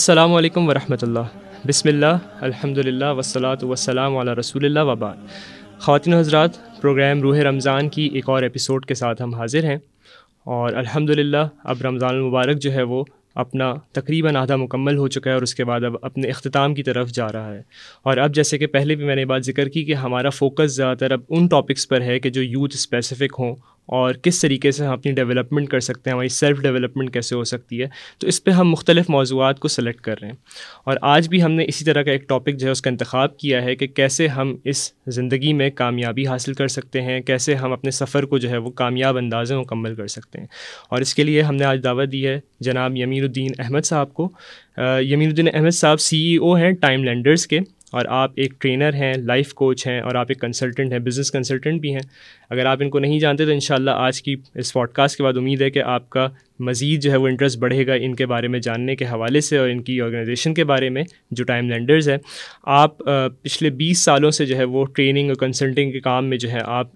अस्सलाम वालेकुम वरहमतुल्लाह बिस्मिल्लाह अल्हम्दुलिल्लाह वस्सलात वस्सलाम वाला रसूलुल्लाह वबाद ख़वातिन हजरात प्रोग्राम रूह रमज़ान की एक और एपिसोड के साथ हम हाज़िर हैं और अल्हम्दुलिल्लाह अब रमज़ान मुबारक जो है वो अपना तकरीबन आधा मुकम्मल हो चुका है और उसके बाद अब अपने अख्ताम की तरफ जा रहा है और अब जैसे कि पहले भी मैंने बात जिक्र की कि हमारा फोकस ज़्यादातर अब उन टॉपिक्स पर है कि जो यूथ स्पेसिफ़िक हों और किस तरीके से हम अपनी डेवलपमेंट कर सकते हैं हमारी सेल्फ़ डेवलपमेंट कैसे हो सकती है तो इस पर हम मुख्तलिफ़ मौजूद को सेलेक्ट कर रहे हैं और आज भी हमने इसी तरह का एक टॉपिक जो है उसका इंतखब किया है कि कैसे हम इस ज़िंदगी में कामयाबी हासिल कर सकते हैं कैसे हम अपने सफ़र को जो है वो कामयाब अंदाज़ में मुकम्मल कर सकते हैं और इसके लिए हमने आज दावा दी है जनाब यमीरुद्दीन अहमद साहब को यमीरुद्दीन अहमद साहब सी ई ओ हैं टाइम लैंडर्स के और आप एक ट्रेनर हैं लाइफ कोच हैं और आप एक कंसल्टेंट हैं बिज़नेस कंसल्टेंट भी हैं अगर आप इनको नहीं जानते तो इन आज की इस पॉडकास्ट के बाद उम्मीद है कि आपका मज़ीद जो है वो इंटरेस्ट बढ़ेगा इनके बारे में जानने के हवाले से और इनकी ऑर्गेनाइजेशन के बारे में जो टाइम लैंडर्स है आप पिछले बीस सालों से जो है वो ट्रेनिंग और कंसल्टिंग के काम में जो है आप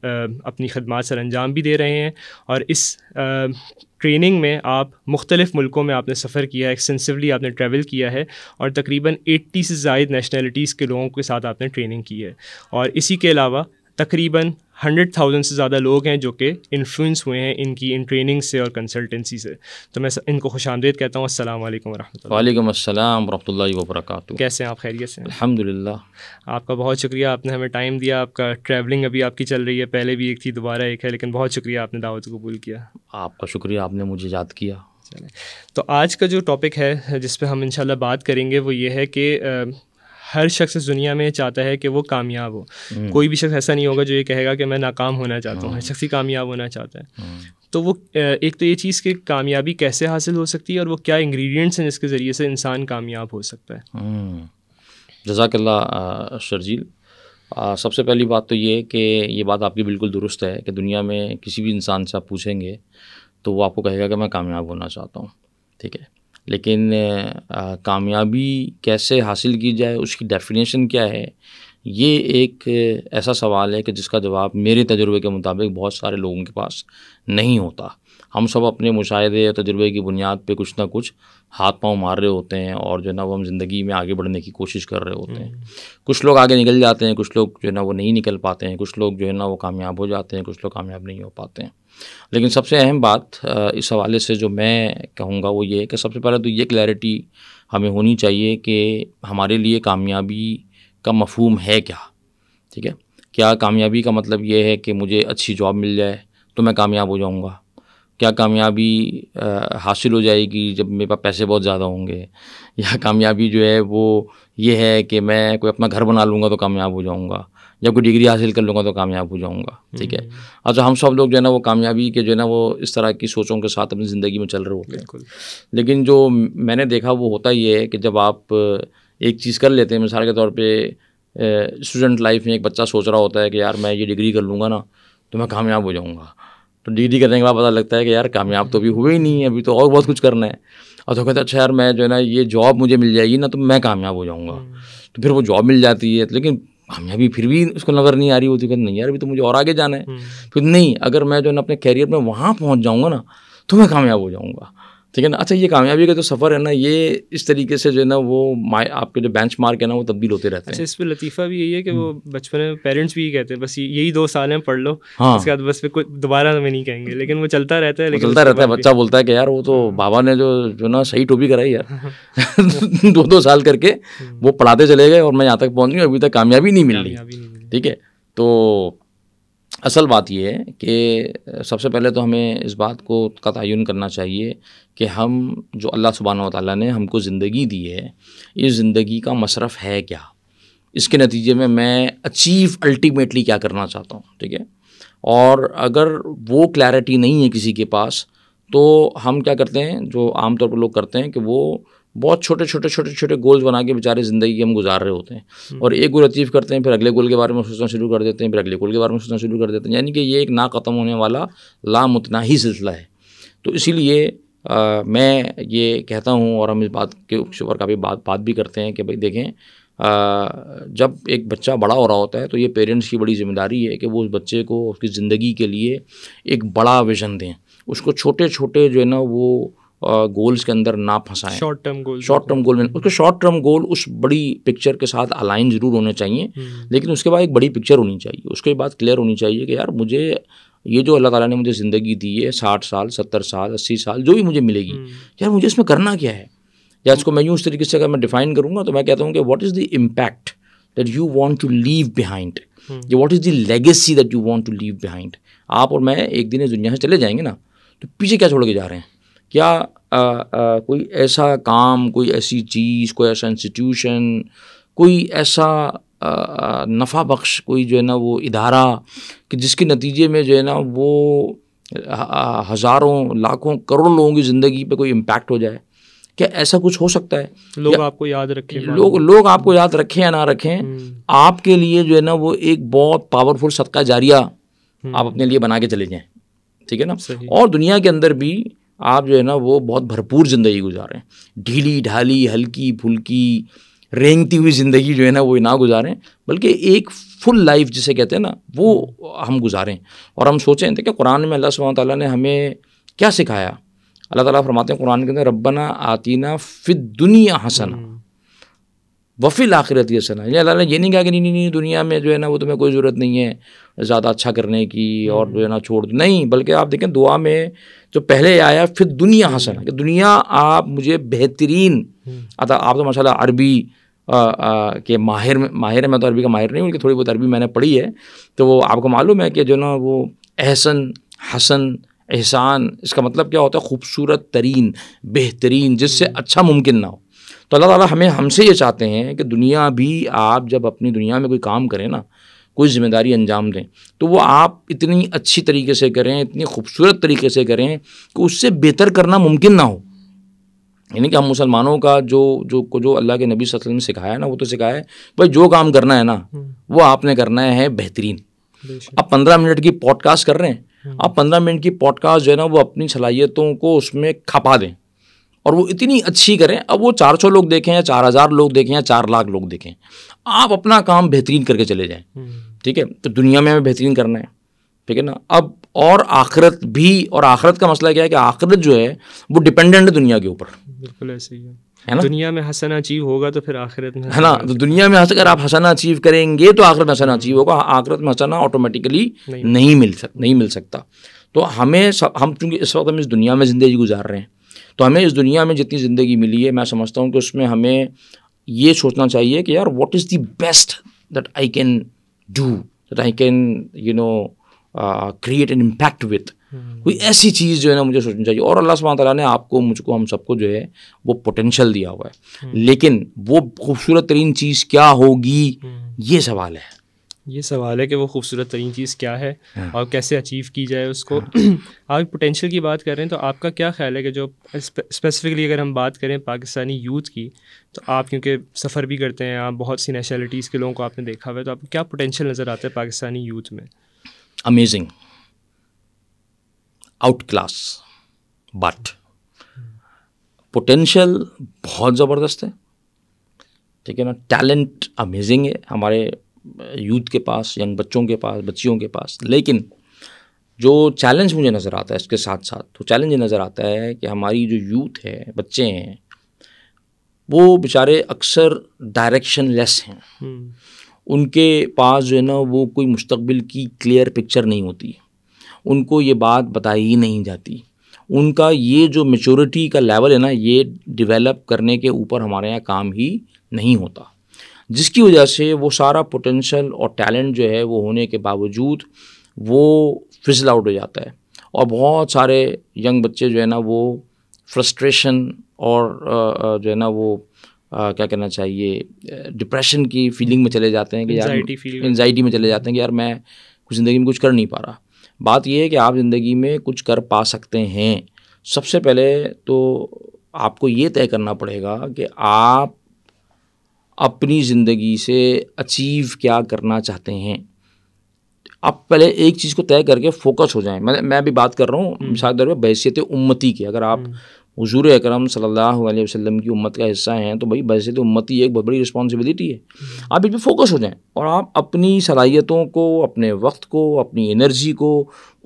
अपनी खदमात सर अंजाम भी दे रहे हैं और इस ट्रेनिंग में आप मुख्तलिफ़ मुल्कों में आपने सफ़र किया है एक्सटेंसिवली आपने ट्रैवल किया है और तकरीबन 80 से ज़ायद नेशनलिटीज़ के लोगों के साथ आपने ट्रेनिंग की है और इसी के अलावा तकरीबन हंड्रेड थाउजेंड से ज़्यादा लोग हैं जो कि इन्फ्लुएंस हुए हैं इनकी इन ट्रेनिंग से और कंसल्टेंसी से तो मैं इनको खुश आमदेद कहता हूँ असल वरहमल वालेकुम अस्सलाम कैसे हैं आप खैरियत से अलहमदिल्ला आपका बहुत शुक्रिया आपने हमें टाइम दिया आपका ट्रैवलिंग अभी आपकी चल रही है पहले भी एक थी दोबारा एक है लेकिन बहुत शुक्रिया आपने दावत कबूल किया आपका शुक्रिया आपने मुझे याद किया चले तो आज का जो टॉपिक है जिस पर हम इंशाल्लाह बात करेंगे वो ये है कि हर शख्स इस दुनिया में चाहता है कि वो कामयाब हो हम्म। कोई भी शख्स ऐसा नहीं होगा जो ये कहेगा कि मैं नाकाम होना चाहता हूँ हर हाँ। शख्स ही कामयाब होना चाहता है हाँ। तो वो एक तो ये चीज़ कि कामयाबी कैसे हासिल हो सकती है और वो क्या इंग्रेडिएंट्स हैं जिसके ज़रिए से इंसान कामयाब हो सकता है हम्म। जजाकल्ला शर्जील सबसे पहली बात तो ये कि ये बात आपकी बिल्कुल दुरुस्त है कि दुनिया में किसी भी इंसान से आप पूछेंगे तो वो आपको कहेगा कि मैं कामयाब होना चाहता हूँ ठीक है लेकिन कामयाबी कैसे हासिल की जाए उसकी डेफिनेशन क्या है ये एक ऐसा सवाल है कि जिसका जवाब मेरे तजुर्बे के मुताबिक बहुत सारे लोगों के पास नहीं होता हम सब अपने मुशाहदे या तजुर्बे की बुनियाद पे कुछ ना कुछ हाथ पांव मार रहे होते हैं और जो है ना वो हम ज़िंदगी में आगे बढ़ने की कोशिश कर रहे होते हैं हम्म। कुछ लोग आगे निकल जाते हैं कुछ लोग जो है ना वो नहीं निकल पाते हैं कुछ लोग जो है ना वो कामयाब हो जाते हैं कुछ लोग कामयाब नहीं हो पाते हैं लेकिन सबसे अहम बात इस हवाले से जो मैं कहूँगा वो ये है कि सबसे पहले तो ये क्लैरिटी हमें होनी चाहिए कि हमारे लिए कामयाबी का मफहम है क्या ठीक है क्या कामयाबी का मतलब ये है कि मुझे अच्छी जॉब मिल जाए तो मैं कामयाब हो जाऊँगा क्या कामयाबी हासिल हो जाएगी जब मेरे पास पैसे बहुत ज़्यादा होंगे या कामयाबी जो है वो ये है कि मैं कोई अपना घर बना लूँगा तो कामयाब हो जाऊँगा या कोई डिग्री हासिल कर लूँगा तो कामयाब हो जाऊँगा ठीक है हम्म। अच्छा हम सब लोग जो है ना वो कामयाबी के जो है ना वो इस तरह की सोचों के साथ अपनी ज़िंदगी में चल रहे होते हैं लेकिन जो मैंने देखा वो होता ये है कि जब आप एक चीज़ कर लेते हैं मिसाल के तौर पर स्टूडेंट लाइफ में एक बच्चा सोच रहा होता है कि यार मैं ये डिग्री कर लूँगा ना तो मैं कामयाब हो जाऊँगा तो डिग्री करने के बाद पता लगता है कि यार कामयाब तो अभी हुए ही नहीं है अभी तो और बहुत कुछ करना है और तो कहते अच्छा यार मैं जो है ना ये जॉब मुझे मिल जाएगी ना तो मैं कामयाब हो जाऊँगा हम्म। तो फिर वो जॉब मिल जाती है तो लेकिन कामयाबी फिर भी उसको नज़र नहीं आ रही होती नहीं यार अभी तो मुझे और आगे जाना है हम्म। फिर नहीं अगर मैं जो है ना अपने कैरियर में वहाँ पहुँच जाऊँगा ना तो मैं कामयाब हो जाऊँगा ठीक है ना अच्छा ये कामयाबी का जो सफ़र है ना ये इस तरीके से जो है ना वो माए आपके जो बेंच मार्क है ना वो तब्दील होते रहते अच्छा, हैं इस पर लतीफ़ा भी यही है कि हम्म। वो बचपन में पेरेंट्स भी यही कहते हैं बस यही दो साल हैं पढ़ लो हाँ उसके बाद बस फिर कोई दोबारा हमें नहीं कहेंगे लेकिन वो चलता रहता है लेकिन चलता रहता है बच्चा बोलता है कि यार वो तो हाँ। बाबा ने जो जो ना सही टोपी कराई यार हाँ। दो दो साल करके हम्म। वो पढ़ाते चले गए और मैं यहाँ तक पहुँच गई अभी तक कामयाबी नहीं मिल रही ठीक है तो असल बात यह है कि सबसे पहले तो हमें इस बात को का तयन करना चाहिए कि हम जो अल्लाह सुबहाना ताली ने हमको ज़िंदगी दी है इस ज़िंदगी का मशरफ़ है क्या इसके नतीजे में मैं अचीव अल्टीमेटली क्या करना चाहता हूँ ठीक है और अगर वो क्लैरिटी नहीं है किसी के पास तो हम क्या करते हैं जो आमतौर पर लोग करते हैं कि वो बहुत छोटे छोटे छोटे छोटे गोल्स बना के बेचारे ज़िंदगी हम गुजार रहे होते हैं हम्म। और एक गोल अचीव करते हैं फिर अगले गोल के बारे में सोचना शुरू कर देते हैं फिर अगले गोल के बारे में सोचना शुरू कर देते हैं यानी कि ये एक ना ख़त्म होने वाला लामतना ही सिलसिला है तो इसीलिए आ, मैं ये कहता हूँ और हम इस बात के ऊपर हम्म। काफ़ी बात बात भी करते हैं कि भाई देखें आ, जब एक बच्चा बड़ा हो रहा होता है तो ये पेरेंट्स की बड़ी जिम्मेदारी है कि वो उस बच्चे को उसकी ज़िंदगी के लिए एक बड़ा विजन दें उसको छोटे छोटे जो है ना वो गोल्स के अंदर ना फंसाएं short term goal short term goal में उसके शॉर्ट टर्म गोल उस बड़ी पिक्चर के साथ अलाइन ज़रूर होने चाहिए हम्म। लेकिन उसके बाद एक बड़ी पिक्चर होनी चाहिए उसके बाद क्लियर होनी चाहिए कि यार मुझे ये जो अल्लाह ताला ने मुझे ज़िंदगी दी है साठ साल सत्तर साल अस्सी साल जो भी मुझे मिलेगी हम्म। यार मुझे इसमें करना क्या है या इसको मैं यूँ इस तरीके से अगर मैं डिफ़ाइन करूँगा तो मैं कहता हूँ कि what is the impact that you want to leave behind ये what is the legacy that you want to leave behind आप और मैं एक दिन इस दुनिया से चले जाएंगे ना तो पीछे क्या छोड़ के जा रहे हैं क्या आ, आ, कोई ऐसा काम कोई ऐसी चीज़ कोई ऐसा इंस्टीट्यूशन कोई ऐसा नफ़ा बख्श कोई जो है ना वो इदारा कि जिसके नतीजे में जो है ना वो हज़ारों लाखों करोड़ों लोगों की ज़िंदगी पे कोई इम्पैक्ट हो जाए क्या ऐसा कुछ हो सकता है लोग या, आपको याद रखें लोग लोग आपको याद रखें या ना रखें हम्म। आपके लिए जो है ना वो एक बहुत पावरफुल सदका जारिया हम्म। आप अपने लिए बना के चले जाएँ ठीक है ना और दुनिया के अंदर भी आप जो है ना वो बहुत भरपूर ज़िंदगी गुजारें ढीली ढाली हल्की फुल्की रेंगती हुई ज़िंदगी जो है ना वो ना गुजारें बल्कि एक फुल लाइफ जिसे कहते हैं ना वो हम गुजारें और हम सोचें कि कुरान में अल्लाह सुबह ताली ने हमें क्या सिखाया अल्लाह ताला फरमाते हैं कुरान के अंदर रब्बना आतीना फिद दुनिया हसना हम्म। वफिल आखिरत हसना यानी अल्लाह ने ये नहीं कहा कि नहीं नहीं नहीं दुनिया में जो है ना वो तुम्हें कोई ज़रूरत नहीं है ज़्यादा अच्छा करने की और जो है ना छोड़ नहीं बल्कि आप देखें दुआ में जो पहले आया फिर दुनिया हसना कि दुनिया आप मुझे बेहतरीन हम्म। अतः आप तो माशाल्लाह अरबी आ, आ, के माहिर माहिर है मैं तो अरबी का माहिर नहीं बल्कि थोड़ी बहुत अरबी मैंने पढ़ी है तो वो आपको मालूम है कि जो ना वो एहसन हसन एहसान इसका मतलब क्या होता है खूबसूरत तरीन बेहतरीन जिससे हम्म। अच्छा मुमकिन ना हो तो अल्लाह ताला हमें हमसे ये चाहते हैं कि दुनिया भी आप जब अपनी दुनिया में कोई काम करें ना कोई ज़िम्मेदारी अंजाम दें तो वो आप इतनी अच्छी तरीके से करें इतनी खूबसूरत तरीके से करें कि उससे बेहतर करना मुमकिन ना हो यानी कि हम मुसलमानों का जो जो को जो अल्लाह के नबी वसल्लम ने सिखाया ना वो तो सिखाया है भाई जो काम करना है ना हम्म। वो आपने करना है बेहतरीन आप पंद्रह मिनट की पॉडकास्ट कर रहे हैं हम्म। आप पंद्रह मिनट की पॉडकास्ट जो है ना वो अपनी सलाहियतों को उसमें खपा दें और वो इतनी अच्छी करें अब वो चार सौ लोग देखें या चार हज़ार लोग देखें या चार लाख लोग देखें आप अपना काम बेहतरीन करके चले जाएँ हम्म। ठीक है तो दुनिया में हमें बेहतरीन करना है ठीक है ना अब और आखिरत भी और आखिरत का मसला क्या है कि आखिरत जो है वो डिपेंडेंट है दुनिया के ऊपर बिल्कुल ऐसे ही है है ना दुनिया में हसन अचीव होगा तो फिर आखिरत में है ना तो दुनिया में अगर आप हसन अचीव करेंगे तो आखिरत में हसन अचीव होगा आखिरत में हसना ऑटोमेटिकली नहीं, नहीं मिल सक नहीं मिल सकता तो हमें सब हम चूँकि इस वक्त हम इस दुनिया में ज़िंदगी गुजार रहे हैं तो हमें इस दुनिया में जितनी ज़िंदगी मिली है मैं समझता हूँ कि उसमें हमें ये सोचना चाहिए कि यार what is the best that I can do that I can you know create an impact with कोई hmm. ऐसी चीज़ जो है ना मुझे सोचनी चाहिए और अल्लाह सुबह ने आपको मुझको हम सबको जो है वो पोटेंशियल दिया हुआ है hmm. लेकिन वो खूबसूरत तरीन चीज़ क्या होगी hmm. ये सवाल है ये सवाल है कि वो खूबसूरत तरीन चीज़ क्या है हाँ। और कैसे अचीव की जाए उसको हाँ। आप पोटेंशियल की बात कर रहे हैं तो आपका क्या ख्याल है कि जो स्पेसिफिकली अगर हम बात करें पाकिस्तानी यूथ की तो आप क्योंकि सफ़र भी करते हैं आप बहुत सी नेशनलिटीज़ के लोगों को आपने देखा हुआ है तो आपको क्या पोटेंशियल नज़र आता है पाकिस्तानी यूथ में amazing, आउटक्लास बट पोटेंशियल बहुत ज़बरदस्त है ठीक है ना टैलेंट अमेजिंग है हमारे यूथ के पास यंग बच्चों के पास बच्चियों के पास लेकिन जो चैलेंज मुझे नज़र आता है इसके साथ साथ तो चैलेंज ये नज़र आता है कि हमारी जो यूथ है बच्चे हैं वो बेचारे अक्सर डायरेक्शन लेस हैं हम्म। उनके पास जो है ना वो कोई मुस्तबिल की क्लियर पिक्चर नहीं होती उनको ये बात बताई ही नहीं जाती उनका ये जो मेचोरिटी का लेवल है ना ये डेवलप करने के ऊपर हमारे यहाँ काम ही नहीं होता जिसकी वजह से वो सारा पोटेंशल और टैलेंट जो है वो होने के बावजूद वो फिजल आउट हो जाता है और बहुत सारे यंग बच्चे जो है ना वो फ्रस्ट्रेशन और जो है ना वो आ, क्या कहना चाहिए डिप्रेशन की फीलिंग में चले जाते हैं कि यार एनजाइटी में चले जाते हैं कि यार मैं कुछ ज़िंदगी में कुछ कर नहीं पा रहा बात यह है कि आप ज़िंदगी में कुछ कर पा सकते हैं सबसे पहले तो आपको ये तय करना पड़ेगा कि आप अपनी ज़िंदगी से अचीव क्या करना चाहते हैं आप पहले एक चीज़ को तय करके फोकस हो जाएं मैं मैं भी बात कर रहा हूँ हम्म। मिसाल के तौर पर बहसीत उम्मती की अगर आप हम्म। हजूर अक्रम सल्ला वसम की उम्मत का हिस्सा हैं तो भाई वैसे तो उम्मत ही एक बहुत बड़ी रिस्पॉन्सिबिलिटी है आप इस पर फोकस हो जाएं और आप अपनी सलाहियतों को अपने वक्त को अपनी एनर्जी को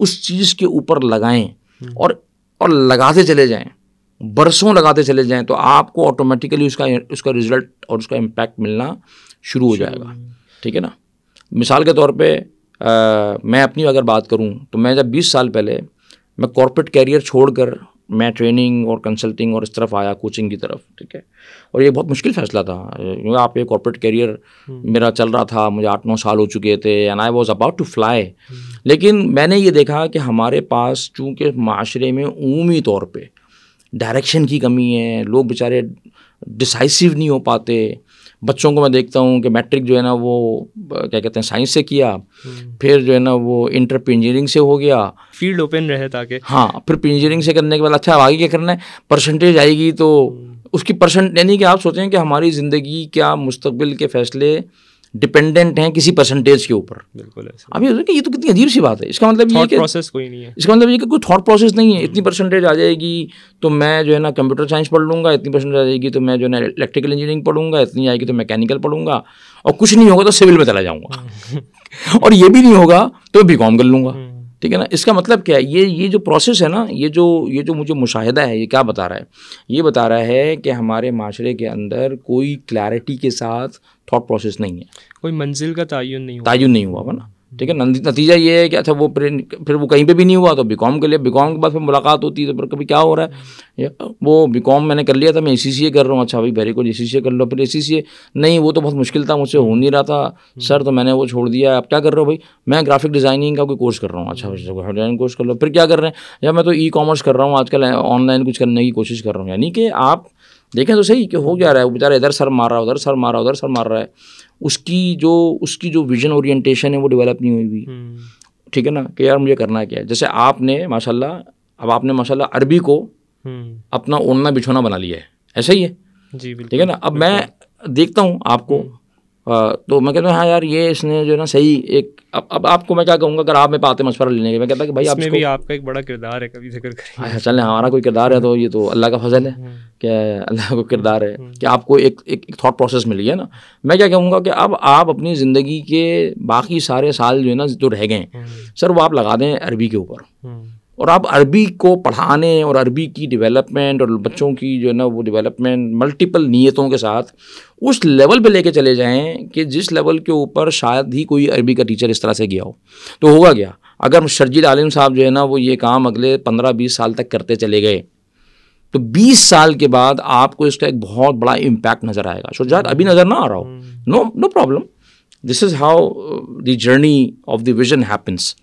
उस चीज़ के ऊपर लगाएं हम्म। और और लगाते चले जाएं बरसों लगाते चले जाएं तो आपको ऑटोमेटिकली उसका उसका रिजल्ट और उसका इम्पैक्ट मिलना शुरू हो जाएगा ठीक है ना मिसाल के तौर पर मैं अपनी अगर बात करूँ तो मैं जब बीस साल पहले मैं कॉरपोरेट कैरियर छोड़कर मैं ट्रेनिंग और कंसल्टिंग और इस तरफ आया कोचिंग की तरफ ठीक है और ये बहुत मुश्किल फैसला था क्योंकि आप ये कॉर्पोरेट हम्म। करियर मेरा चल रहा था मुझे आठ नौ साल हो चुके थे and I was about to fly लेकिन मैंने ये देखा कि हमारे पास चूँकि माशरे में उमूमी तौर पर डायरेक्शन की कमी है लोग बेचारे डिसाइसिव नहीं हो पाते बच्चों को मैं देखता हूँ कि मैट्रिक जो है ना वो क्या कहते हैं साइंस से किया हम्म। फिर जो है ना वो इंटर इंजीनियरिंग से हो गया फील्ड ओपन रहे ताकि हाँ फिर इंजीनियरिंग से करने के बाद अच्छा आगे क्या करना है परसेंटेज आएगी तो हम्म। उसकी परसेंट यानी कि आप सोचें कि हमारी ज़िंदगी क्या मुस्तबिल के फैसले डिपेंडेंट हैं किसी परसेंटेज के ऊपर बिल्कुल अभी ये कि ये तो कितनी अजीब सी बात है इसका मतलब ये कि प्रोसेस कोई नहीं है इसका मतलब ये कि कोई थॉट प्रोसेस नहीं है इतनी परसेंटेज आ जाएगी तो मैं जो है ना कंप्यूटर साइंस पढ़ लूँगा इतनी परसेंटेज आ जाएगी तो मैं जो है ना इलेक्ट्रिकल इंजीनियरिंग पढ़ूंगा इतनी आएगी तो मैकेनिकल पढ़ूंगा और कुछ नहीं होगा तो सिविल में चला जाऊँगा और ये भी नहीं होगा तो बी कॉम कर लूँगा हम्म। ठीक है ना इसका मतलब क्या है ये ये जो प्रोसेस है ना ये जो ये जो मुझे मुशाहिदा है ये क्या बता रहा है ये बता रहा है कि हमारे माशरे के अंदर कोई क्लैरिटी के साथ थाट प्रोसेस नहीं है कोई मंजिल का तयन नहीं तयन नहीं हुआ ना ठीक है नतीजा ये है कि अच्छा वो फिर वो कहीं पे भी नहीं हुआ तो बीकॉम के लिए बीकॉम के बाद फिर मुलाकात होती है तो फिर कभी क्या हो रहा है वो बीकॉम मैंने कर लिया था मैं ए सी कर रहा हूँ अच्छा भाई वेरी गुड ए सी कर लो फिर ए सी नहीं वो तो बहुत मुश्किल था मुझसे हो नहीं रहा था सर हम्म। तो मैंने वो छोड़ दिया अब क्या कर रहे हो भाई मैं ग्राफिक डिज़ाइनिंग का कोई कोर्स कर रहा हूँ अच्छा डिज़ाइनिंग कोर्स कर लो फिर क्या कर रहे हैं या मैं तो ई कॉमर्स कर रहा हूँ आजकल ऑनलाइन कुछ करने की कोशिश कर रहा हूँ यानी कि आप देखें तो सही कि हो क्या रहा है वो बेचारा इधर सर मार रहा है उधर सर मार रहा है उधर सर मार रहा है उसकी जो उसकी जो विजन ओरिएंटेशन है वो डेवलप नहीं हुई हुई हम्म। ठीक है ना कि यार मुझे करना क्या है जैसे आपने माशाल्लाह अब आपने माशाल्लाह अरबी को हम्म। अपना ओढ़ना बिछोना बना लिया है ऐसा ही है जी ठीक है ना अब मैं देखता हूँ आपको हम्म। तो मैं कहता हूँ हाँ यार ये इसने जो है ना सही एक अब अब आपको मैं क्या कहूँगा अगर आप में पाते मशवरा लेने के मैं कहता कि भाई आप भी आपका एक बड़ा किरदार है कभी जिक्र करें अच्छा चलें हमारा कोई किरदार है तो ये तो अल्लाह का फजल है हम्म। कि अल्लाह का किरदार है हम्म। कि आपको एक एक, एक थाट प्रोसेस मिली है ना मैं क्या कहूँगा कि अब आप अपनी ज़िंदगी के बाकी सारे साल जो है ना जो रह गए हम्म। सर वो आप लगा दें अरबी के ऊपर और आप अरबी को पढ़ाने और अरबी की डेवलपमेंट और बच्चों की जो है ना वो डेवलपमेंट मल्टीपल नीयतों के साथ उस लेवल पे लेके चले जाएं कि जिस लेवल के ऊपर शायद ही कोई अरबी का टीचर इस तरह से गया हो तो होगा क्या अगर शर्जील आलिम साहब जो है ना वो ये काम अगले पंद्रह बीस साल तक करते चले गए तो बीस साल के बाद आपको इसका एक बहुत बड़ा इम्पैक्ट नज़र आएगा शुजात अभी नज़र ना आ रहा हो no no problem this is how the journey of the vision happens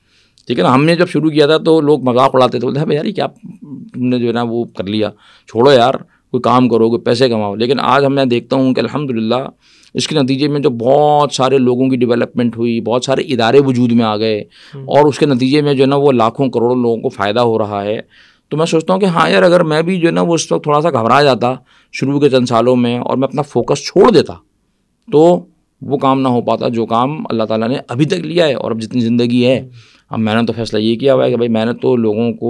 ठीक है ना हमने जब शुरू किया था तो लोग मजाक उड़ाते थे बोलते हैं हाँ यार ये क्या तुमने जो है ना वो कर लिया छोड़ो यार कोई काम करो कोई पैसे कमाओ लेकिन आज हम मैं देखता हूँ कि अलहमदिल्ला इसके नतीजे में जो बहुत सारे लोगों की डेवलपमेंट हुई बहुत सारे इदारे वजूद में आ गए हम्म। और उसके नतीजे में जो है ना वो लाखों करोड़ों लोगों को फ़ायदा हो रहा है तो मैं सोचता हूँ कि हाँ यार अगर मैं भी जो है ना वो इस वक्त थोड़ा सा घबरा जाता शुरू के चंद सालों में और मैं अपना फोकस छोड़ देता तो वो काम ना हो पाता जो काम अल्लाह ताला ने अभी तक लिया है और अब जितनी ज़िंदगी है हम्म। अब मैंने तो फैसला ये किया हुआ है कि भाई मैंने तो लोगों को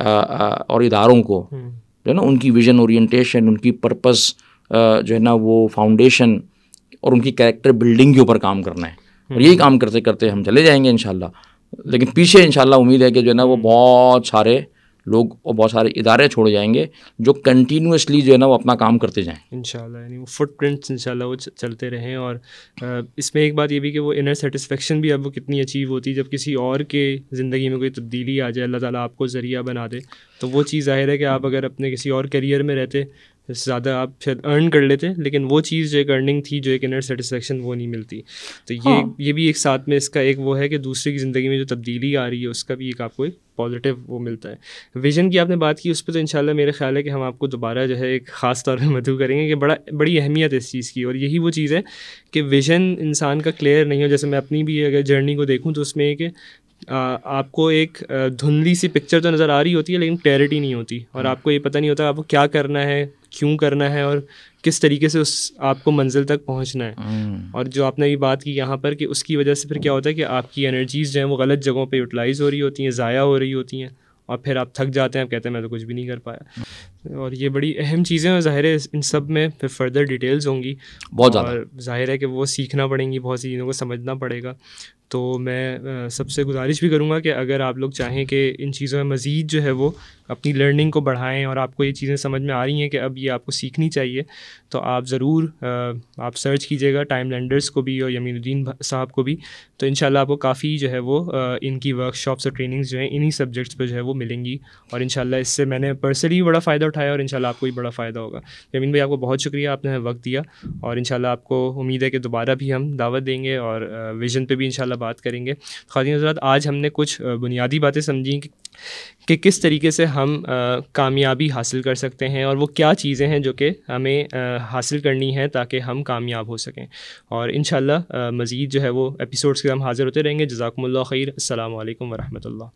आ, आ, और इदारों को हम्म। जो है ना उनकी विजन ओरिएंटेशन उनकी पर्पस जो है ना वो फाउंडेशन और उनकी कैरेक्टर बिल्डिंग के ऊपर काम करना है और यही हम्म। काम करते करते हम चले जाएंगे इन लेकिन पीछे इन उम्मीद है कि जो है ना वो हम्म। बहुत सारे लोग और बहुत सारे इदारे छोड़ जाएंगे जो कंटिन्यूसली जो है ना वो अपना काम करते जाएँ इन यानी वो फुटप्रिंट्स इन वो चलते रहें और इसमें एक बात ये भी कि वो इनर सेटिस्फेक्शन भी वो कितनी अचीव होती है जब किसी और के ज़िंदगी में कोई तब्दीली आ जाए अल्लाह ताला आपको ज़रिया बना दे तो वो चीज़ ज़ाहिर है कि आप अगर अपने किसी और करियर में रहते ज़्यादा आप शायद अर्न कर लेते लेकिन वो चीज़ जो एक अर्निंग थी जो एक इनर सेटिस्फेक्शन वो नहीं मिलती तो ये हाँ। ये भी एक साथ में इसका एक वो है कि दूसरे की ज़िंदगी में जो तब्दीली आ रही है उसका भी एक आपको एक पॉजिटिव वो मिलता है विजन की आपने बात की उस पर तो इंशाल्लाह मेरा ख्याल है कि हम आपको दोबारा जो है एक ख़ास तौर पर मधु करेंगे कि बड़ा बड़ी अहमियत है इस चीज़ की और यही वो चीज़ है कि विजन इंसान का क्लियर नहीं हो जैसे मैं अपनी भी अगर जर्नी को देखूँ तो उसमें एक आपको एक धुंधली सी पिक्चर तो नज़र आ रही होती है लेकिन क्लैरिटी नहीं होती और हाँ। आपको ये पता नहीं होता आपको क्या करना है क्यों करना है और किस तरीके से उस आपको मंजिल तक पहुंचना है हम्म। और जो आपने अभी बात की यहाँ पर कि उसकी वजह से फिर क्या होता है कि आपकी एनर्जीज़ जो हैं वो गलत जगहों पे यूटिलाइज़ हो रही होती हैं ज़ाया हो रही होती हैं और फिर आप थक जाते हैं आप कहते हैं मैं तो कुछ भी नहीं कर पाया हम्म। और ये बड़ी अहम चीज़ें हैं ज़ाहिर है इन सब में फिर फर्दर डिटेल्स होंगी बहुत ज़्यादा और जाहिर है कि वो सीखना पड़ेंगी बहुत सी चीज़ों को समझना पड़ेगा तो मैं सबसे गुज़ारिश भी करूँगा कि अगर आप लोग चाहें कि इन चीज़ों में मज़ीद जो है वो अपनी लर्निंग को बढ़ाएं और आपको ये चीज़ें समझ में आ रही हैं कि अब ये आपको सीखनी चाहिए तो आप ज़रूर आप सर्च कीजिएगा टाइम लैंडर्स को भी और यमीनुद्दीन साहब को भी तो इन आपको काफ़ी जो है वो इनकी वर्कशॉप्स और ट्रेनिंग्स जो हैं इन्हीं सब्जेक्ट्स पर जो है वो मिलेंगी और इन इससे मैंने पर्सनली बड़ा फ़ायदा उठाया और इन आपको भी बड़ा फ़ायदा होगा यमीन भाई आपको बहुत शुक्रिया आपने वक्त दिया और इन आपको उम्मीद है कि दोबारा भी हम दावत देंगे और विज़न पर भी इन बात करेंगे खादी हजरात आज हमने कुछ बुनियादी बातें समझी कि किस तरीके से हम कामयाबी हासिल कर सकते हैं और वो क्या चीज़ें हैं जो कि हमें हासिल करनी है ताकि हम कामयाब हो सकें और इन मज़ीद जो है वो एपिसोड्स के हम हाज़िर होते रहेंगे जजाकमल खैर अल्लाम वरहमल